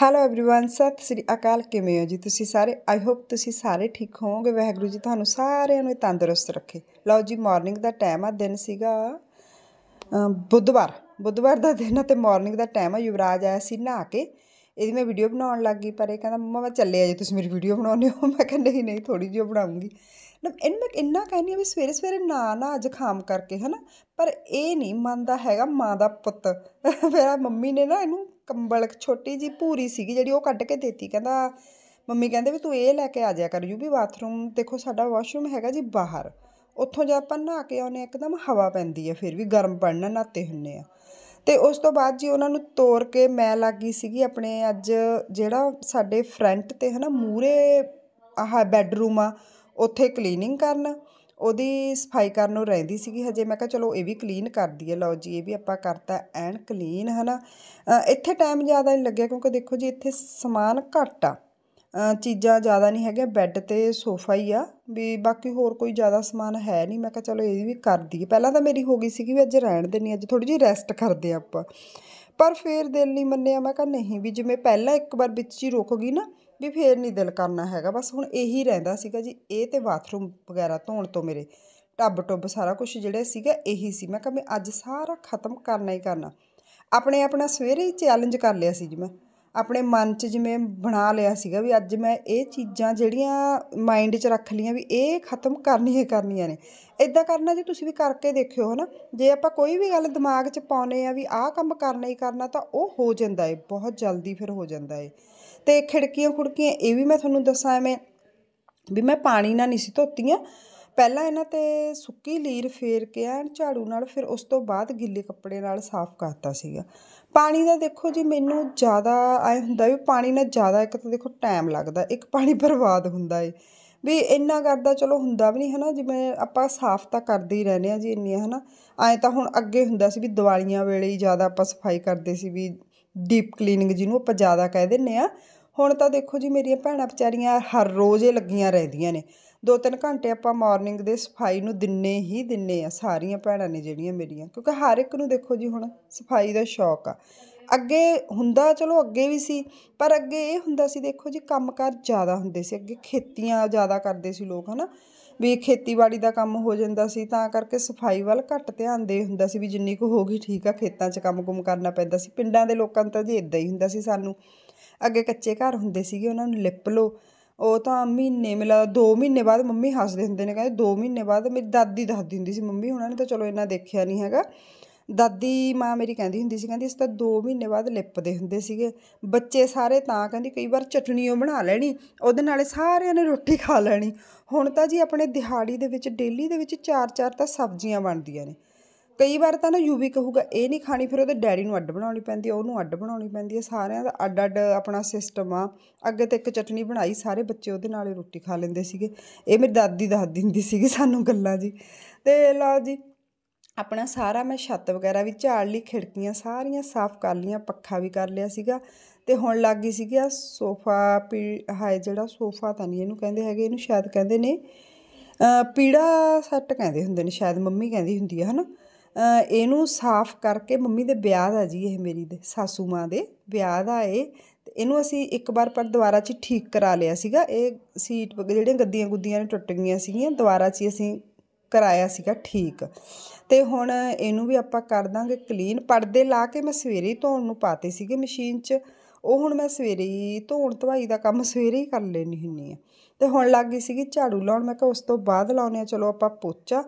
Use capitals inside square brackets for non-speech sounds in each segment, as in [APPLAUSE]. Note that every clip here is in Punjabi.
ਹੈਲੋ एवरीवन ਸਤਿ ਸ੍ਰੀ ਅਕਾਲ ਕਿਵੇਂ ਹੋ ਜੀ ਤੁਸੀਂ ਸਾਰੇ ਆਈ ਹੋਪ ਤੁਸੀਂ ਸਾਰੇ ਠੀਕ ਹੋਵੋਗੇ ਵਾਹਿਗੁਰੂ ਜੀ ਤੁਹਾਨੂੰ ਸਾਰਿਆਂ ਨੂੰ ਤੰਦਰੁਸਤ ਰੱਖੇ ਲਓ ਜੀ ਮਾਰਨਿੰਗ ਦਾ ਟਾਈਮ ਆ ਦਿਨ ਸੀਗਾ ਬੁੱਧਵਾਰ ਬੁੱਧਵਾਰ ਦਾ ਦਿਨ ਤੇ ਮਾਰਨਿੰਗ ਦਾ ਟਾਈਮ ਆ ਯੁਵਰਾਜ ਆਇਆ ਸੀ ਨਹਾ ਕੇ ਇਹਦੀ ਮੈਂ ਵੀਡੀਓ ਬਣਾਉਣ ਲੱਗ ਗਈ ਪਰ ਇਹ ਕਹਿੰਦਾ ਮੰਮਾ ਮੈਂ ਚੱਲੇ ਆ ਜੀ ਤੁਸੀਂ ਮੇਰੀ ਵੀਡੀਓ ਬਣਾਉਨੇ ਹੋ ਮੈਂ ਕਹਿੰਦਾ ਨਹੀਂ ਨਹੀਂ ਥੋੜੀ ਜਿਹੀ ਬਣਾਉਂਗੀ ਮਤਲਬ ਇਹਨਾਂ ਮੈਂ ਇੰਨਾ ਕਹਿੰਦੀ ਆ ਵੀ ਸਵੇਰੇ ਸਵੇਰੇ ਨਾ ਨਾ ਅੱਜ ਖਾਮ ਕਰਕੇ ਹਨਾ ਪਰ ਇਹ ਨਹੀਂ ਮੰਨਦਾ ਹੈਗਾ ਮਾਂ ਦਾ ਪੁੱਤ [LAUGHS] ਮੇਰਾ ਮੰਮੀ ਨੇ ਨਾ ਇਹਨੂੰ ਕੰਬਲ ਛੋਟੀ ਜੀ ਭੂਰੀ ਸੀਗੀ ਜਿਹੜੀ ਉਹ ਕੱਢ ਕੇ ਦੇਤੀ ਕਹਿੰਦਾ ਮੰਮੀ ਕਹਿੰਦੇ ਵੀ ਤੂੰ ਇਹ ਲੈ ਕੇ ਆ ਜਾਇਆ ਕਰ ਯੂ ਵੀ ਬਾਥਰੂਮ ਦੇਖੋ ਸਾਡਾ ਵਾਸ਼ਰੂਮ ਹੈਗਾ ਜੀ ਬਾਹਰ ਉੱਥੋਂ ਜਦ ਆਪਾਂ ਨਹਾ ਕੇ ਆਉਨੇ ਇੱਕਦਮ ਹਵਾ ਪੈਂਦੀ ਹੈ ਫਿਰ ਵੀ ਗਰਮ ਪੜਨਾ ਨਾਤੇ ਹੁੰਨੇ ਆ ਤੇ ਉਸ ਤੋਂ ਬਾਅਦ ਜੀ ਉਹਨਾਂ ਨੂੰ ਤੋੜ ਕੇ ਮੈਂ ਲੱਗੀ ਸੀਗੀ ਆਪਣੇ ਅੱਜ ਜਿਹੜਾ ਸਾਡੇ ਫਰੰਟ ਤੇ ਹਨਾ ਮੂਰੇ ਆਹ ਬੈੱਡਰੂਮ ਆ ਉੱਥੇ ਕਲੀਨਿੰਗ ਕਰਨ ਉਹਦੀ ਸਫਾਈ ਕਰਨ ਨੂੰ ਰਹਿੰਦੀ ਸੀਗੀ ਹਜੇ ਮੈਂ ਕਿਹਾ ਚਲੋ ਇਹ ਵੀ ਕਲੀਨ ਕਰ ਦਈਏ ਲਓ ਜੀ ਇਹ ਵੀ ਆਪਾਂ ਕਰਤਾ ਐਨ ਕਲੀਨ ਹਨਾ ਇੱਥੇ ਟਾਈਮ ਜ਼ਿਆਦਾ ਨਹੀਂ ਲੱਗਿਆ ਕਿਉਂਕਿ ਦੇਖੋ ਜੀ ਇੱਥੇ ਸਮਾਨ ਘੱਟ ਆ ਚੀਜ਼ਾਂ ਜ਼ਿਆਦਾ ਨਹੀਂ ਹੈਗੀਆਂ ਬੈੱਡ ਤੇ ਸੋਫਾ ਹੀ ਆ ਵੀ ਬਾਕੀ ਹੋਰ ਕੋਈ ਜ਼ਿਆਦਾ ਸਮਾਨ ਹੈ ਨਹੀਂ ਮੈਂ ਕਿਹਾ ਚਲੋ ਇਹ ਵੀ ਕਰ ਦਈਏ ਪਹਿਲਾਂ ਤਾਂ ਮੇਰੀ ਹੋ ਗਈ ਸੀਗੀ ਵੀ ਅੱਜ ਰਹਿਣ ਦੇਣੀ ਅੱਜ ਥੋੜੀ ਜਿਹੀ ਰੈਸਟ ਕਰਦੇ ਆਪਾਂ ਪਰ ਫੇਰ ਦਿਲ ਨਹੀਂ ਮੰਨਿਆ ਮੈਂ ਕਿਹਾ ਨਹੀਂ ਵੀ ਜਿਵੇਂ ਪਹਿਲਾਂ ਇੱਕ ਵਾਰ ਵਿੱਚ ਹੀ ਰੁਕ ਗਈ ਨਾ ਵੀ ਫੇਰ ਨਹੀਂ ਦਿਲ ਕਰਨਾ ਹੈਗਾ ਬਸ ਹੁਣ ਇਹੀ ਰਹਿੰਦਾ ਸੀਗਾ ਜੀ ਇਹ ਤੇ ਬਾਥਰੂਮ ਵਗੈਰਾ ਧੋਣ ਤੋਂ ਮੇਰੇ ਟੱਬ ਟੁੱਬ ਸਾਰਾ ਕੁਝ ਜਿਹੜਾ ਸੀਗਾ ਇਹੀ ਸੀ ਮੈਂ ਕਿਹਾ ਮੈਂ ਅੱਜ ਸਾਰਾ ਖਤਮ ਕਰਨਾ ਹੀ ਕਰਨਾ ਆਪਣੇ ਆਪਣਾ ਸਵੇਰੇ ਹੀ ਚੈਲੰਜ ਕਰ ਲਿਆ ਸੀ ਜੀ ਮੈਂ ਆਪਣੇ ਮਨ 'ਚ ਜਿਵੇਂ ਬਣਾ ਲਿਆ ਸੀਗਾ ਵੀ ਅੱਜ ਮੈਂ ਇਹ ਚੀਜ਼ਾਂ ਜਿਹੜੀਆਂ ਮਾਈਂਡ 'ਚ ਰੱਖ ਲਈਆਂ ਵੀ ਇਹ ਖਤਮ ਕਰਨੀਆਂ ਕਰਨੀਆਂ ਨੇ ਇਦਾਂ ਕਰਨਾ ਜੇ ਤੁਸੀਂ ਵੀ ਕਰਕੇ ਦੇਖਿਓ ਹਨਾ ਜੇ ਆਪਾਂ ਕੋਈ ਵੀ ਗੱਲ ਦਿਮਾਗ 'ਚ ਪਾਉਨੇ ਆ ਵੀ ਆਹ ਕੰਮ ਕਰਨਾ ਹੀ ਕਰਨਾ ਤਾਂ ਉਹ ਹੋ ਜਾਂਦਾ ਏ ਬਹੁਤ ਜਲਦੀ ਫਿਰ ਹੋ ਜਾਂਦਾ ਏ ਤੇ ਖਿੜਕੀਆਂ ਖੁੜਕੀਆਂ ਇਹ ਵੀ ਮੈਂ ਤੁਹਾਨੂੰ ਦੱਸਾਂ ਐਵੇਂ ਵੀ ਮੈਂ ਪਾਣੀ ਨਾਲ ਨਹੀਂ ਸੀ ਧੋਤੀਆਂ ਪਹਿਲਾਂ ਇਹਨਾਂ ਤੇ ਸੁੱਕੀ ਲੀਰ ਫੇਰ ਕੇ ਐਨ ਝਾੜੂ ਨਾਲ ਫਿਰ ਉਸ ਤੋਂ ਬਾਅਦ ਗਿੱਲੇ ਕੱਪੜੇ ਨਾਲ ਸਾਫ਼ ਕਰਤਾ ਸੀਗਾ ਪਾਣੀ ਦਾ ਦੇਖੋ ਜੀ ਮੈਨੂੰ ਜ਼ਿਆਦਾ ਐ ਹੁੰਦਾ ਵੀ ਪਾਣੀ ਨਾਲ ਜ਼ਿਆਦਾ ਇੱਕ ਤਾਂ ਦੇਖੋ ਟਾਈਮ ਲੱਗਦਾ ਇੱਕ ਪਾਣੀ ਬਰਬਾਦ ਹੁੰਦਾ ਏ ਵੀ ਇੰਨਾ ਕਰਦਾ ਚਲੋ ਹੁੰਦਾ ਵੀ ਨਹੀਂ ਹਨਾ ਜਿਵੇਂ ਆਪਾਂ ਸਾਫ਼ ਤਾਂ ਕਰਦੇ ਹੀ ਰਹਨੇ ਆ ਜੀ ਇੰਨੀਆਂ ਹਨਾ ਐ ਤਾਂ ਹੁਣ ਅੱਗੇ ਹੁੰਦਾ ਸੀ ਵੀ ਦੀਵਾਲੀਆਂ ਵੇਲੇ ਹੀ ਜ਼ਿਆਦਾ ਆਪਾਂ ਸਫਾਈ ਕਰਦੇ ਸੀ ਵੀ ਡੀਪ ਕਲੀਨਿੰਗ ਜਿਹਨੂੰ ਆਪਾਂ ਜ਼ਿਆਦਾ ਕਹਿ ਦਿੰਨੇ ਆ ਹੁਣ ਤਾਂ ਦੇਖੋ ਜੀ ਮੇਰੀਆਂ ਭੈਣਾਂ ਵਿਚਾਰੀਆਂ ਹਰ ਰੋਜ਼ ਇਹ ਲੱਗੀਆਂ ਰਹਦੀਆਂ ਨੇ ਦੋ ਤਿੰਨ ਘੰਟੇ ਆਪਾਂ ਮਾਰਨਿੰਗ ਦੇ ਸਫਾਈ ਨੂੰ ਦਿੰਨੇ ਹੀ ਦਿੰਨੇ ਆ ਸਾਰੀਆਂ ਭੈਣਾਂ ਨੇ ਜਿਹੜੀਆਂ ਮੇਰੀਆਂ ਕਿਉਂਕਿ ਹਰ ਇੱਕ ਨੂੰ ਦੇਖੋ ਜੀ ਹੁਣ ਸਫਾਈ ਦਾ ਸ਼ੌਕ ਆ ਅੱਗੇ ਹੁੰਦਾ ਚਲੋ ਅੱਗੇ ਵੀ ਸੀ ਪਰ ਅੱਗੇ ਇਹ ਹੁੰਦਾ ਸੀ ਦੇਖੋ ਜੀ ਕੰਮਕਾਰ ਜ਼ਿਆਦਾ ਹੁੰਦੇ ਸੀ ਅੱਗੇ ਖੇਤੀਆਂ ਜ਼ਿਆਦਾ ਕਰਦੇ ਸੀ ਲੋਕ ਹਨਾ ਵੀ ਖੇਤੀਬਾੜੀ ਦਾ ਕੰਮ ਹੋ ਜਾਂਦਾ ਸੀ ਤਾਂ ਕਰਕੇ ਸਫਾਈ ਵੱਲ ਘੱਟ ਧਿਆਨ ਦੇ ਹੁੰਦਾ ਸੀ ਵੀ ਜਿੰਨੀ ਕੁ ਹੋ ਗਈ ਠੀਕ ਆ ਖੇਤਾਂ 'ਚ ਕੰਮ-ਕੁਮ ਕਰਨਾ ਪੈਂਦਾ ਸੀ ਪਿੰਡਾਂ ਦੇ ਲੋਕਾਂ ਨੂੰ ਤਾਂ ਜੀ ਇਦਾਂ ਹੀ ਹੁੰਦਾ ਸੀ ਸਾਨੂੰ ਅੱਗੇ ਕੱਚੇ ਘਰ ਹੁੰਦੇ ਸੀਗੇ ਉਹਨਾਂ ਨੂੰ ਲਿਪ ਲਓ ਉਹ ਤਾਂ ਮਹੀਨੇ ਮਿਲਾ 2 ਮਹੀਨੇ ਬਾਅਦ ਮੰਮੀ ਹੱਸਦੇ ਹੁੰਦੇ ਨੇ ਕਹਿੰਦੇ 2 ਮਹੀਨੇ ਬਾਅਦ ਮੇਰੀ ਦਾਦੀ ਦੱਸਦੀ ਹੁੰਦੀ ਸੀ ਮੰਮੀ ਉਹਨਾਂ ਨੇ ਤਾਂ ਚਲੋ ਇੰਨਾ ਦੇਖਿਆ ਨਹੀਂ ਹੈਗਾ ਦਾਦੀ ਮਾਂ ਮੇਰੀ ਕਹਿੰਦੀ ਹੁੰਦੀ ਸੀ ਕਹਿੰਦੀ ਅਸੀਂ ਤਾਂ 2 ਮਹੀਨੇ ਬਾਅਦ ਲਿਪਦੇ ਹੁੰਦੇ ਸੀਗੇ ਬੱਚੇ ਸਾਰੇ ਤਾਂ ਕਹਿੰਦੀ ਕਈ ਵਾਰ ਚਟਣੀ ਉਹ ਬਣਾ ਲੈਣੀ ਉਹਦੇ ਨਾਲੇ ਸਾਰਿਆਂ ਨੇ ਰੋਟੀ ਖਾ ਲੈਣੀ ਹੁਣ ਤਾਂ ਜੀ ਆਪਣੇ ਦਿਹਾੜੀ ਦੇ ਵਿੱਚ ਡੇਲੀ ਦੇ ਵਿੱਚ ਚਾਰ ਚਾਰ ਤਾਂ ਸਬਜ਼ੀਆਂ ਬਣਦੀਆਂ ਨੇ ਕਈ ਵਾਰ ਤਾਂ ਨਾ ਯੂਵੀ ਕਹੂਗਾ ਇਹ ਨਹੀਂ ਖਾਣੀ ਫਿਰ ਉਹਦੇ ਡੈਡੀ ਨੂੰ ਅੱਡ ਬਣਾਉਣੀ ਪੈਂਦੀ ਆ ਉਹਨੂੰ ਅੱਡ ਬਣਾਉਣੀ ਪੈਂਦੀ ਹੈ ਸਾਰਿਆਂ ਦਾ ਅੱਡ ਅੱਡ ਆਪਣਾ ਸਿਸਟਮ ਆ ਅੱਗੇ ਤੇ ਇੱਕ ਚਟਨੀ ਬਣਾਈ ਸਾਰੇ ਬੱਚੇ ਉਹਦੇ ਨਾਲ ਹੀ ਰੋਟੀ ਖਾ ਲੈਂਦੇ ਸੀਗੇ ਇਹ ਮੇਰੀ ਦਾਦੀ ਦੱਸ ਦਿੰਦੀ ਸੀਗੀ ਸਾਨੂੰ ਗੱਲਾਂ ਜੀ ਤੇ ਲਓ ਜੀ ਆਪਣਾ ਸਾਰਾ ਮੈਂ ਛੱਤ ਵਗੈਰਾ ਵੀ ਝਾੜ ਲਈ ਖਿੜਕੀਆਂ ਸਾਰੀਆਂ ਸਾਫ਼ ਕਰ ਲੀਆਂ ਪੱਖਾ ਵੀ ਕਰ ਲਿਆ ਸੀਗਾ ਤੇ ਹੁਣ ਲੱਗ ਗਈ ਸੀਗੀ ਆ ਸੋਫਾ ਹਾਏ ਜਿਹੜਾ ਸੋਫਾ ਤਾਂ ਨਹੀਂ ਇਹਨੂੰ ਕਹਿੰਦੇ ਹੈਗੇ ਇਹਨੂੰ ਸ਼ਾਇਦ ਕਹਿੰਦੇ ਨੇ ਪੀੜਾ ਸੱਟ ਕਹਿੰਦੇ ਹੁੰਦੇ ਨੇ ਸ਼ਾਇਦ ਮੰਮੀ ਕਹਿੰਦੀ ਹੁੰਦੀ ਹੈ ਹਨਾ ਇਹਨੂੰ ਸਾਫ਼ ਕਰਕੇ ਮੰਮੀ ਦੇ ਵਿਆਹ ਦਾ ਜੀ ਇਹ ਮੇਰੀ ਦੇ ਸਾਸੂ ਮਾਂ ਦੇ ਵਿਆਹ ਦਾ ਏ ਤੇ ਇਹਨੂੰ ਅਸੀਂ ਇੱਕ ਵਾਰ ਪਰ ਦੁਬਾਰਾ 'ਚ ਠੀਕ ਕਰਾ ਲਿਆ ਸੀਗਾ ਇਹ ਸੀਟ ਜਿਹੜੀਆਂ ਗੱਦੀਆਂ ਗੁੱਦੀਆਂ ਨੇ ਟੁੱਟ ਗਈਆਂ ਸੀਗੀਆਂ ਦੁਬਾਰਾ 'ਚ ਅਸੀਂ ਕਰਾਇਆ ਸੀਗਾ ਠੀਕ ਤੇ ਹੁਣ ਇਹਨੂੰ ਵੀ ਆਪਾਂ ਕਰ ਦਾਂਗੇ ਕਲੀਨ ਪਰਦੇ ਲਾ ਕੇ ਮੈਂ ਸਵੇਰੇ ਧੋਣ ਨੂੰ ਪਾਤੇ ਸੀਗੇ ਮਸ਼ੀਨ 'ਚ ਉਹ ਹੁਣ ਮੈਂ ਸਵੇਰੇ ਹੀ ਧੋਣ ਧਵਾਈ ਦਾ ਕੰਮ ਸਵੇਰੇ ਹੀ ਕਰ ਲੈਣੀ ਹੁੰਨੀ ਆ ਤੇ ਹੁਣ ਲੱਗ ਗਈ ਸੀਗੀ ਝਾੜੂ ਲਾਉਣ ਮੈਂ ਕਿਹਾ ਉਸ ਤੋਂ ਬਾਅਦ ਲਾਉਣੇ ਆ ਚਲੋ ਆਪਾਂ ਪੋਚਾ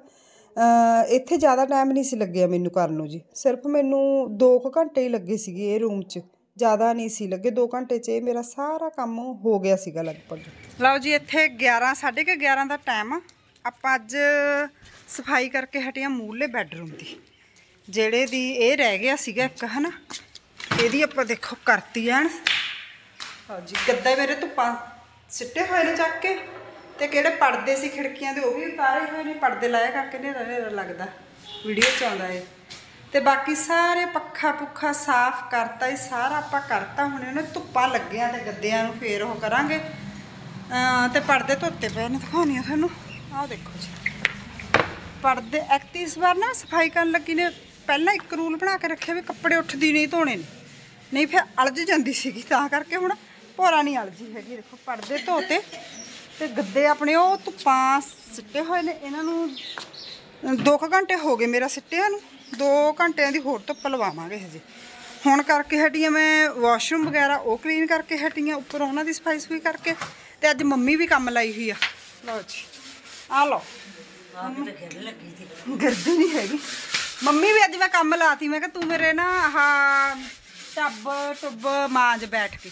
ਇੱਥੇ ਜ਼ਿਆਦਾ ਟਾਈਮ ਨਹੀਂ ਸੀ ਲੱਗਿਆ ਮੈਨੂੰ ਕਰਨ ਨੂੰ ਜੀ ਸਿਰਫ ਮੈਨੂੰ 2 ਕੁ ਘੰਟੇ ਹੀ ਲੱਗੇ ਸੀਗੇ ਇਹ ਰੂਮ 'ਚ ਜ਼ਿਆਦਾ ਨਹੀਂ ਸੀ ਲੱਗੇ 2 ਘੰਟੇ 'ਚ ਇਹ ਮੇਰਾ ਸਾਰਾ ਕੰਮ ਹੋ ਗਿਆ ਸੀਗਾ ਲਗਭਗ ਲਓ ਜੀ ਇੱਥੇ 11 11:30 ਦਾ ਟਾਈਮ ਆਪਾਂ ਅੱਜ ਸਫਾਈ ਕਰਕੇ ਹਟਿਆ ਮੂਲੇ ਬੈੱਡਰੂਮ ਦੀ ਜਿਹੜੇ ਦੀ ਇਹ ਰਹਿ ਗਿਆ ਸੀਗਾ ਇੱਕ ਹਨਾ ਇਹਦੀ ਆਪਾਂ ਦੇਖੋ ਕਰਤੀ ਐਣ ਜੀ ਗੱਦਾ ਮੇਰੇ ਧੁੱਪਾਂ ਸਿੱਟੇ ਹੋਏ ਨੇ ਚੱਕ ਕੇ ਤੇ ਕਿਹੜੇ ਪਰਦੇ ਸੀ ਖਿੜਕੀਆਂ ਦੇ ਉਹ ਵੀ ਉਤਾਰੇ ਹੋਏ ਨੇ ਪਰਦੇ ਲਾਇਆ ਕਰਕੇ ਨੇ ਹਨੇਰਾ ਲੱਗਦਾ ਵੀਡੀਓ ਚ ਆਉਂਦਾ ਏ ਤੇ ਬਾਕੀ ਸਾਰੇ ਪੱਖਾ ਪੁੱਖਾ ਸਾਫ਼ ਕਰਤਾ ਏ ਸਾਰਾ ਆਪਾਂ ਕਰਤਾ ਹੁਣ ਉਹਨੇ ਧੁੱਪਾਂ ਲੱਗਿਆਂ ਤੇ ਗੱਦਿਆਂ ਨੂੰ ਫੇਰ ਉਹ ਕਰਾਂਗੇ ਤੇ ਪਰਦੇ ਧੋਤੇ ਪਏ ਨੇ ਦਿਖਾਉਣੀ ਆ ਤੁਹਾਨੂੰ ਆਹ ਦੇਖੋ ਜੀ ਪਰਦੇ 31 ਵਾਰ ਨਾ ਸਫਾਈ ਕਰਨ ਲੱਗੀ ਨੇ ਪਹਿਲਾਂ ਇੱਕ ਰੂਲ ਬਣਾ ਕੇ ਰੱਖਿਆ ਵੀ ਕੱਪੜੇ ਉੱਠਦੀ ਨਹੀਂ ਧੋਣੇ ਨੇ ਨਹੀਂ ਫਿਰ ਅਲਝ ਜਾਂਦੀ ਸੀਗੀ ਤਾਂ ਕਰਕੇ ਹੁਣ ਭੋਰਾ ਨਹੀਂ ਅਲਝੀ ਹੈਗੀ ਦੇਖੋ ਪਰਦੇ ਧੋਤੇ ਤੇ ਗੱਦੇ ਆਪਣੇ ਉਹ ਧੁੱਪਾਂ ਸਿੱਟੇ ਹੋਏ ਨੇ ਇਹਨਾਂ ਨੂੰ 2 ਘੰਟੇ ਹੋ ਗਏ ਮੇਰਾ ਸਿੱਟਿਆਂ ਨੂੰ 2 ਘੰਟਿਆਂ ਦੀ ਹੋਰ ਧੁੱਪ ਲਵਾਵਾਂਗੇ ਹਜੇ ਹੁਣ ਕਰਕੇ ਹਟੀਆਂ ਮੈਂ ਵਾਸ਼ਰੂਮ ਵਗੈਰਾ ਉਹ ਕਲੀਨ ਕਰਕੇ ਹਟੀਆਂ ਉੱਪਰ ਉਹਨਾਂ ਦੀ ਸਫਾਈ ਸੁਈ ਕਰਕੇ ਤੇ ਅੱਜ ਮੰਮੀ ਵੀ ਕੰਮ ਲਾਈ ਹੋਈ ਆ ਲਓ ਜੀ ਆ ਲਓ ਗਰਦੀ ਨਹੀਂ ਹੈਗੀ ਮੰਮੀ ਵੀ ਅੱਜ ਮੈਂ ਕੰਮ ਲਾਤੀ ਮੈਂ ਕਿਹਾ ਤੂੰ ਮੇਰੇ ਨਾ ਆਹ ਟੱਬ ਟੱਬ ਮਾਂਜ ਬੈਠ ਕੇ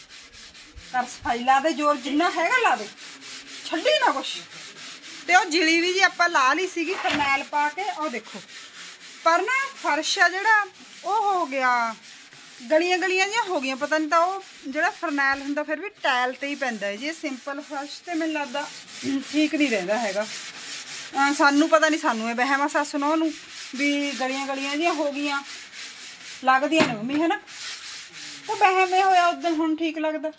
ਕਰ ਸਫਾਈ ਲਾ ਦੇ ਜੋਰ ਜਿੰਨਾ ਹੈਗਾ ਲਾ ਦੇ ਛੱਡੀ ਨਾ ਕੁਛ ਤੇ ਉਹ ਜਿਲੀ ਵੀ ਜੀ ਆਪਾਂ ਲਾ ਲਈ ਸੀਗੀ ਕਰਨੈਲ ਪਾ ਕੇ ਉਹ ਦੇਖੋ ਪਰ ਨਾ ਫਰਸ਼ ਆ ਜਿਹੜਾ ਉਹ ਹੋ ਗਿਆ ਗਲੀਆਂ ਗਲੀਆਂ ਜੀਆਂ ਹੋ ਗਈਆਂ ਪਤਾ ਨਹੀਂ ਤਾਂ ਉਹ ਜਿਹੜਾ ਫਰਨੈਲ ਹੁੰਦਾ ਫਿਰ ਵੀ ਟਾਇਲ ਤੇ ਹੀ ਪੈਂਦਾ ਹੈ ਜੀ ਸਿੰਪਲ ਫਰਸ਼ ਤੇ ਮੈਨੂੰ ਲੱਗਦਾ ਠੀਕ ਨਹੀਂ ਰਹਿੰਦਾ ਹੈਗਾ ਸਾਨੂੰ ਪਤਾ ਨਹੀਂ ਸਾਨੂੰ ਇਹ ਬਹਿਮਾ ਸੱਸ ਨੂੰ ਉਹਨੂੰ ਵੀ ਗਲੀਆਂ ਗਲੀਆਂ ਜੀਆਂ ਹੋ ਗਈਆਂ ਲੱਗਦੀਆਂ ਨੇ ਮੰਮੀ ਹੈ ਨਾ ਉਹ ਬਹਿਮੇ ਹੋਇਆ ਉਦੋਂ ਹੁਣ ਠੀਕ ਲੱਗਦਾ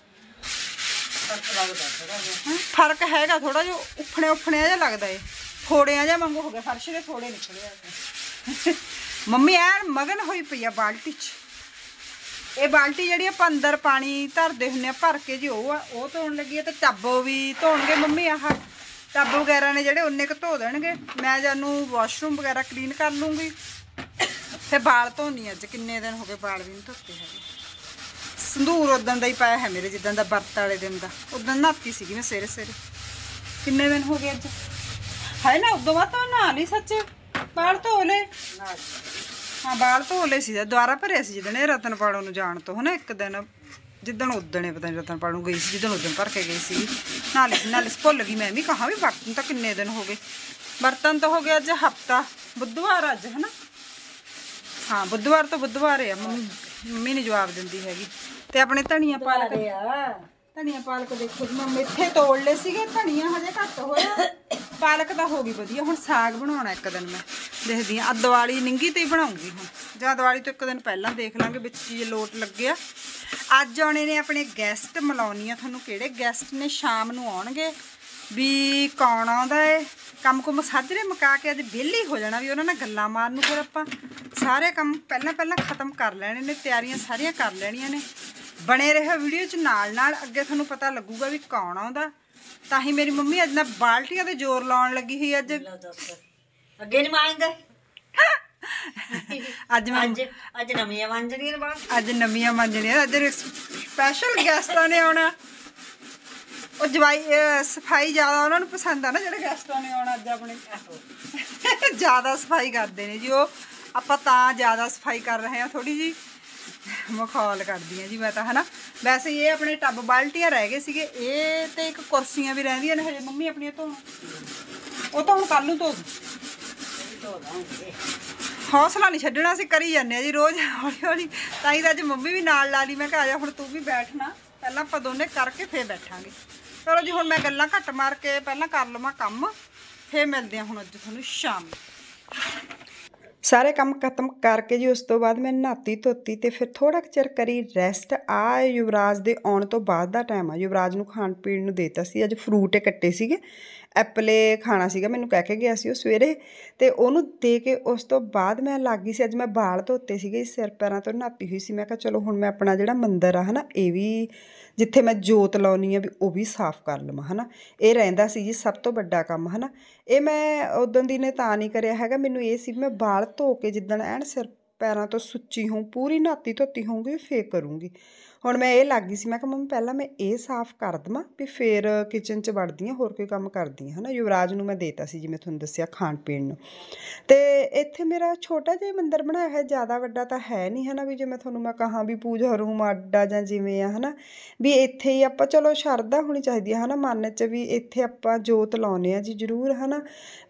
ਫਰਕ ਹੈਗਾ ਥੋੜਾ ਜਿਹਾ ਉਫਣੇ ਉਫਣੇ ਜਿਹਾ ਲੱਗਦਾ ਏ ਫੋੜਿਆਂ ਜਿਹਾ ਵਾਂਗੂ ਹੋ ਗਿਆ ਫਰਸ਼ ਦੇ ਫੋੜੇ ਨਿਕਲੇ ਆ [LAUGHS] ਮੰਮੀ ਐਨ ਮਗਨ ਹੋਈ ਪਈ ਆ ਬਾਲਟੀ 'ਚ ਇਹ ਬਾਲਟੀ ਜਿਹੜੀ ਆਪਾਂ ਅੰਦਰ ਪਾਣੀ ਧਰਦੇ ਹੁੰਨੇ ਆ ਭਰ ਕੇ ਜੀ ਉਹ ਆ ਉਹ ਧੋਣ ਲੱਗੀ ਆ ਤੇ ਟੱਬੋ ਵੀ ਧੋਣਗੇ ਮੰਮੀ ਆਹ ਟੱਬ ਵਗੈਰਾ ਨੇ ਜਿਹੜੇ ਉਹਨੇ ਕ ਧੋ ਦੇਣਗੇ ਮੈਂ ਜਾਨੂੰ ਵਾਸ਼ਰੂਮ ਵਗੈਰਾ ਕਲੀਨ ਕਰ ਲੂੰਗੀ ਤੇ ਬਾਲ ਧੋਣੀ ਅੱਜ ਕਿੰਨੇ ਦਿਨ ਹੋ ਗਏ ਬਾਲ ਵੀ ਨਹੀਂ ਧੋਤੇ ਹੈਗੇ ਸੰਧੂਰ ਉਦੋਂ ਦਾ ਹੀ ਪਾਇਆ ਹੈ ਮੇਰੇ ਜਿੱਦਾਂ ਦਾ ਵਰਤ ਵਾਲੇ ਦਿਨ ਦਾ ਉਦੋਂ ਨਾਤੀ ਸੀਗੀ ਮੈਂ ਸਵੇਰੇ ਸਵੇਰੇ ਕਿੰਨੇ ਦਿਨ ਹੋ ਗਏ ਅੱਜ ਹਾਏ ਨਾ ਉਦੋਂ ਬਾਅਦ ਤਾਂ ਨਾ ਲਈ ਸੱਚ ਬਾਲ ਧੋ ਲੈ ਹਾਂ ਬਾਲ ਧੋ ਲੈ ਸੀ ਦੁਆਰਾ ਭਰਿਆ ਸੀ ਜਿੱਦਣ ਰਤਨ ਪਾੜੋਂ ਨੂੰ ਜਾਣ ਤੋਂ ਹਨਾ ਇੱਕ ਦਿਨ ਜਿੱਦਣ ਉਦਣੇ ਪਤਾ ਨਹੀਂ ਰਤਨ ਪਾੜੋਂ ਗਈ ਸੀ ਜਿੱਦਣ ਉਦਣ ਭਰ ਕੇ ਗਈ ਸੀ ਨਾਲੇ ਨਾਲੇ ਭੁੱਲ ਗਈ ਮੈਂ ਵੀ ਕਹਾ ਵੀ ਵਰਤਨ ਤਾਂ ਕਿੰਨੇ ਦਿਨ ਹੋ ਗਏ ਵਰਤਨ ਤਾਂ ਹੋ ਗਿਆ ਅੱਜ ਹਫਤਾ ਬੁੱਧਵਾਰ ਅੱਜ ਹਨਾ ਹਾਂ ਬੁੱਧਵਾਰ ਤੋਂ ਬੁੱਧਵਾਰ ਹੈ ਮੰਮੀ ਮੰਮੀ ਨਹੀਂ ਜਵਾਬ ਦਿੰਦੀ ਹੈਗੀ ਤੇ ਆਪਣੇ ਧਨੀਆ ਪਾਲਕ ਧਨੀਆ ਪਾਲਕ ਦੇਖੋ ਜੀ ਮੈਂ ਮਿੱਠੇ ਤੋੜ ਲਏ ਸੀਗੇ ਧਨੀਆ ਹਜੇ ਘੱਟ ਹੋਇਆ ਪਾਲਕ ਤਾਂ ਹੋ ਗਈ ਵਧੀਆ ਹੁਣ ਸਾਗ ਬਣਾਉਣਾ ਇੱਕ ਦਿਨ ਮੈਂ ਦੇਖਦੀ ਆ ਦਿਵਾਲੀ ਨਿੰਗੀ ਤੇ ਬਣਾਉਂਗੀ ਹੁਣ ਜਾਂ ਦਿਵਾਲੀ ਤੋਂ ਇੱਕ ਦਿਨ ਪਹਿਲਾਂ ਦੇਖ ਲਾਂਗੇ ਵਿੱਚ ਕੀ ਲੋਟ ਲੱਗਿਆ ਅੱਜ ਆਉਣੇ ਨੇ ਆਪਣੇ ਗੈਸਟ ਮਲਾਉਣੀ ਆ ਤੁਹਾਨੂੰ ਕਿਹੜੇ ਗੈਸਟ ਨੇ ਸ਼ਾਮ ਨੂੰ ਆਉਣਗੇ ਵੀ ਕੌਣ ਆਉਂਦਾ ਏ ਕੰਮ ਕੁਮ ਸਾਜਰੇ ਮਕਾ ਕੇ ਅੱਜ ਵਿਹਲੀ ਹੋ ਜਾਣਾ ਵੀ ਉਹਨਾਂ ਨਾਲ ਗੱਲਾਂ ਮਾਰਨ ਨੂੰ ਫਿਰ ਆਪਾਂ ਸਾਰੇ ਕੰਮ ਪਹਿਲਾਂ ਪਹਿਲਾਂ ਖਤਮ ਕਰ ਲੈਣੇ ਨੇ ਤਿਆਰੀਆਂ ਸਾਰੀਆਂ ਕਰ ਲੈਣੀਆਂ ਨੇ ਬਣੇ ਰਹੋ ਵੀਡੀਓ 'ਚ ਨਾਲ ਨਾਲ ਅੱਗੇ ਤੁਹਾਨੂੰ ਪਤਾ ਲੱਗੂਗਾ ਵੀ ਕੌਣ ਆਉਂਦਾ ਤਾਂ ਹੀ ਮੇਰੀ ਮੰਮੀ ਅੱਜ ਨਾ ਬਾਲਟੀਆਂ ਤੇ ਜ਼ੋਰ ਲਾਉਣ ਲੱਗੀ ਹੋਈ ਅੱਜ ਅੱਗੇ ਨਹੀਂ ਮਾਇੰਦਾ [LAUGHS] ਅੱਜ ਮੈਂ ਅੱਜ ਅੱਜ ਨਵੀਆਂ ਮੰਜਣੀਆਂ ਨੇ ਬਾਅਦ ਅੱਜ ਨਵੀਆਂ ਮੰਜਣੀਆਂ ਅੱਜ ਸਪੈਸ਼ਲ ਗੈਸਟਾਂ ਨੇ ਆਉਣਾ ਉਹ ਜਵਾਈ ਸਫਾਈ ਜ਼ਿਆਦਾ ਉਹਨਾਂ ਨੂੰ ਪਸੰਦ ਆ ਨਾ ਜਿਹੜੇ ਗੈਸਟਾਂ ਨੇ ਆਉਣਾ ਅੱਜ ਆਪਣੇ ਜ਼ਿਆਦਾ ਸਫਾਈ ਕਰਦੇ ਨੇ ਜੀ ਉਹ ਆਪਾਂ ਤਾਂ ਜ਼ਿਆਦਾ ਸਫਾਈ ਕਰ ਰਹੇ ਆ ਥੋੜੀ ਜੀ ਮਖੌਲ ਕਰਦੀ ਆ ਜੀ ਮੈਂ ਤਾਂ ਹਨਾ ਵੈਸੇ ਇਹ ਆਪਣੇ ਟੱਬ ਬਾਲਟੀਆਂ ਰਹਿ ਗਏ ਸੀਗੇ ਇਹ ਤੇ ਇੱਕ ਕੁਰਸੀਆਂ ਵੀ ਰਹਿੰਦੀਆਂ ਨੇ ਹਜੇ ਮੰਮੀ ਆਪਣੀਆਂ ਧੋਣ ਉਹ ਤਾਂ ਹੁਣ ਕੱਲ ਨੂੰ ਧੋ ਹੌਸਲਾ ਨਹੀਂ ਛੱਡਣਾ ਸੀ ਕਰੀ ਜਾਂਦੇ ਆ ਜੀ ਰੋਜ਼ ਹੌਲੀ ਹੌਲੀ ਤਾਂ ਹੀ ਤਾਂ ਅੱਜ ਮੰਮੀ ਵੀ ਨਾਲ ਲਾ ਲਈ ਮੈਂ ਕਿਹਾ ਆ ਜਾ ਹੁਣ ਤੂੰ ਵੀ ਬੈਠਣਾ ਪਹਿਲਾਂ ਆਪਾਂ ਦੋਨੇ ਕਰਕੇ ਫੇਰ ਬੈਠਾਂਗੇ ਚਲੋ ਜੀ ਹੁਣ ਮੈਂ ਗੱਲਾਂ ਘੱਟ ਮਾਰ ਕੇ ਪਹਿਲਾਂ ਕਰ ਲਵਾਂ ਕੰਮ ਫੇਰ ਮਿਲਦੇ ਹਾਂ ਹੁਣ ਅੱਜ ਤੁਹਾਨੂੰ ਸ਼ਾਮ ਸਾਰੇ ਕੰਮ ਖਤਮ ਕਰਕੇ ਜੀ ਉਸ ਤੋਂ ਬਾਅਦ ਮੈਂ ਨਹਾਤੀ ਧੋਤੀ ਤੇ ਫਿਰ ਥੋੜਾ ਚਿਰ ਕਰੀ ਰੈਸਟ ਆ ਯੁਵਰਾਜ ਦੇ ਆਉਣ ਤੋਂ ਬਾਅਦ ਦਾ ਟਾਈਮ ਆ ਯੁਵਰਾਜ ਨੂੰ ਖਾਣ ਪੀਣ ਨੂੰ ਦੇਤਾ ਸੀ ਅੱਜ ਫਰੂਟ ਕੱਟੇ ਸੀਗੇ ਐਪਲੇ ਖਾਣਾ ਸੀਗਾ ਮੈਨੂੰ ਕਹਿ ਕੇ ਗਿਆ ਸੀ ਉਹ ਸਵੇਰੇ ਤੇ ਉਹਨੂੰ ਦੇ ਕੇ ਉਸ ਤੋਂ ਬਾਅਦ ਮੈਂ ਲੱਗ ਗਈ ਸੀ ਅੱਜ ਮੈਂ ਬਾਲ ਧੋਤੇ ਸੀਗੇ ਸਿਰ ਪੈਰਾਂ ਤੋਂ ਨਾਪੀ ਹੋਈ ਸੀ ਮੈਂ ਕਿਹਾ ਚਲੋ ਹੁਣ ਮੈਂ ਆਪਣਾ ਜਿਹੜਾ ਮੰਦਰ ਆ ਹਨਾ ਇਹ ਵੀ ਜਿੱਥੇ ਮੈਂ ਜੋਤ ਲਾਉਣੀ ਆ ਵੀ ਉਹ ਵੀ ਸਾਫ਼ ਕਰ ਲਵਾਂ ਹਨਾ ਇਹ ਰਹਿੰਦਾ ਸੀ ਜੀ ਸਭ ਤੋਂ ਵੱਡਾ ਕੰਮ ਹਨਾ ਇਹ ਮੈਂ ਉਦੋਂ ਦੀ ਨੇ ਤਾਂ ਨਹੀਂ ਕਰਿਆ ਹੈਗਾ ਮੈਨੂੰ ਇਹ ਸੀ ਮੈਂ ਬਾਲ ਧੋ ਕੇ ਜਿੱਦਣ ਐਨ ਸਿਰ ਪੈਰਾਂ ਤੋਂ ਸੁੱਚੀ ਹੂੰ ਪੂਰੀ ਨਾਤੀ ਧੋਤੀ ਹੋਊਂਗੀ ਫੇਰ ਕਰੂੰਗੀ ਹੁਣ ਮੈਂ ਇਹ ਲੱਗ ਗਈ ਸੀ ਮੈਂ ਕਿਹਾ ਮੰਮੀ ਪਹਿਲਾਂ ਮੈਂ ਇਹ ਸਾਫ਼ ਕਰ ਦਵਾਂ ਵੀ ਫੇਰ ਕਿਚਨ 'ਚ ਵੜਦੀ ਹਾਂ ਹੋਰ ਕੋਈ ਕੰਮ ਕਰਦੀ ਹਾਂ ਹਨਾ ਯੁਵਰਾਜ ਨੂੰ ਮੈਂ ਦੇਤਾ ਸੀ ਜਿਵੇਂ ਤੁਹਾਨੂੰ ਦੱਸਿਆ ਖਾਣ ਪੀਣ ਨੂੰ ਤੇ ਇੱਥੇ ਮੇਰਾ ਛੋਟਾ ਜਿਹਾ ਮੰਦਿਰ ਬਣਾਇਆ ਹੈ ਜ਼ਿਆਦਾ ਵੱਡਾ ਤਾਂ ਹੈ ਨਹੀਂ ਹਨਾ ਵੀ ਜੇ ਮੈਂ ਤੁਹਾਨੂੰ ਮੈਂ ਕਹਾਂ ਵੀ ਪੂਜਾ ਰੂਮ ਆਡਾ ਜਾਂ ਜਿਵੇਂ ਆ ਹਨਾ ਵੀ ਇੱਥੇ ਹੀ ਆਪਾਂ ਚਲੋ ਸ਼ਰਧਾ ਹੋਣੀ ਚਾਹੀਦੀ ਹੈ ਹਨਾ ਮਨ 'ਚ ਵੀ ਇੱਥੇ ਆਪਾਂ ਜੋਤ ਲਾਉਨੇ ਆ ਜੀ ਜ਼ਰੂਰ ਹਨਾ